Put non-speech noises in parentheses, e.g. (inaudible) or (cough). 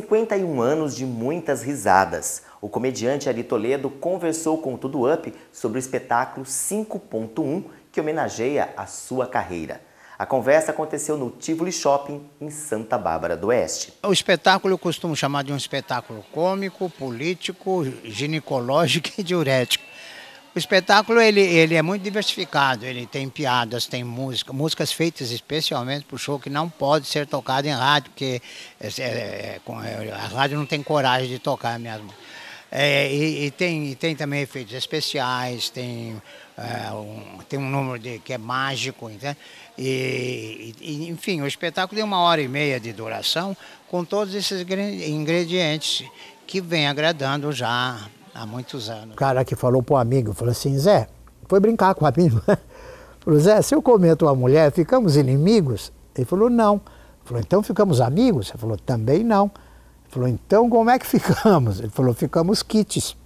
51 anos de muitas risadas. O comediante Ari Toledo conversou com o Tudo Up sobre o espetáculo 5.1 que homenageia a sua carreira. A conversa aconteceu no Tivoli Shopping, em Santa Bárbara do Oeste. O espetáculo eu costumo chamar de um espetáculo cômico, político, ginecológico e diurético. O espetáculo ele, ele é muito diversificado, ele tem piadas, tem música, músicas feitas especialmente para o show que não pode ser tocado em rádio, porque é, é, é, é, a rádio não tem coragem de tocar mesmo. É, e, e, tem, e tem também efeitos especiais, tem, é, um, tem um número de, que é mágico, entende? E, e, enfim, o espetáculo tem uma hora e meia de duração com todos esses ingredientes que vem agradando já Há muitos anos. O cara que falou para o amigo, falou assim, Zé, foi brincar com o amigo. (laughs) falou, Zé, se eu comento uma mulher, ficamos inimigos? Ele falou, não. Ele falou, então ficamos amigos? Ele falou, também não. Ele falou, então como é que ficamos? Ele falou, ficamos kits.